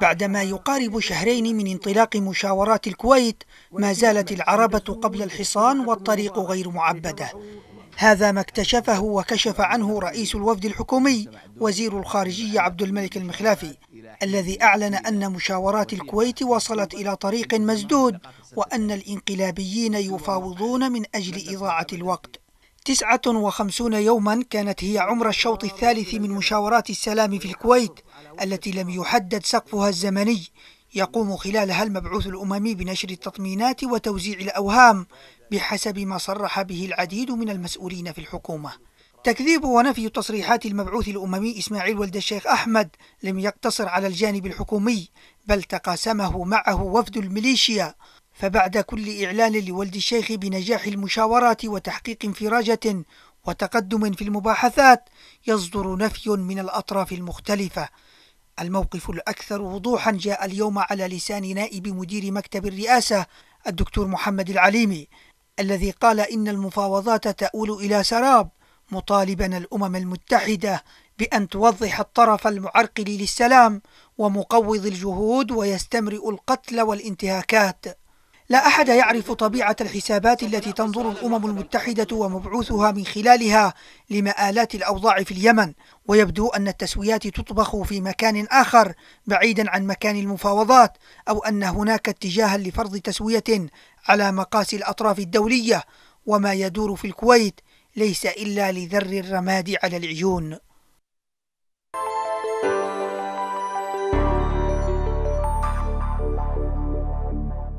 بعدما يقارب شهرين من انطلاق مشاورات الكويت ما زالت العربة قبل الحصان والطريق غير معبدة هذا ما اكتشفه وكشف عنه رئيس الوفد الحكومي وزير الخارجية عبد الملك المخلافي الذي أعلن أن مشاورات الكويت وصلت إلى طريق مسدود وأن الانقلابيين يفاوضون من أجل إضاعة الوقت تسعة وخمسون يوما كانت هي عمر الشوط الثالث من مشاورات السلام في الكويت التي لم يحدد سقفها الزمني يقوم خلالها المبعوث الأممي بنشر التطمينات وتوزيع الأوهام بحسب ما صرح به العديد من المسؤولين في الحكومة تكذيب ونفي تصريحات المبعوث الأممي إسماعيل ولد الشيخ أحمد لم يقتصر على الجانب الحكومي بل تقاسمه معه وفد الميليشيا فبعد كل إعلان لولد الشيخ بنجاح المشاورات وتحقيق انفراجة وتقدم في المباحثات يصدر نفي من الأطراف المختلفة الموقف الأكثر وضوحا جاء اليوم على لسان نائب مدير مكتب الرئاسة الدكتور محمد العليمي الذي قال إن المفاوضات تؤول إلى سراب مطالبا الأمم المتحدة بأن توضح الطرف المعرقل للسلام ومقوض الجهود ويستمرئ القتل والانتهاكات لا أحد يعرف طبيعة الحسابات التي تنظر الأمم المتحدة ومبعوثها من خلالها لمآلات الأوضاع في اليمن ويبدو أن التسويات تطبخ في مكان آخر بعيدا عن مكان المفاوضات أو أن هناك اتجاها لفرض تسوية على مقاس الأطراف الدولية وما يدور في الكويت ليس إلا لذر الرماد على العيون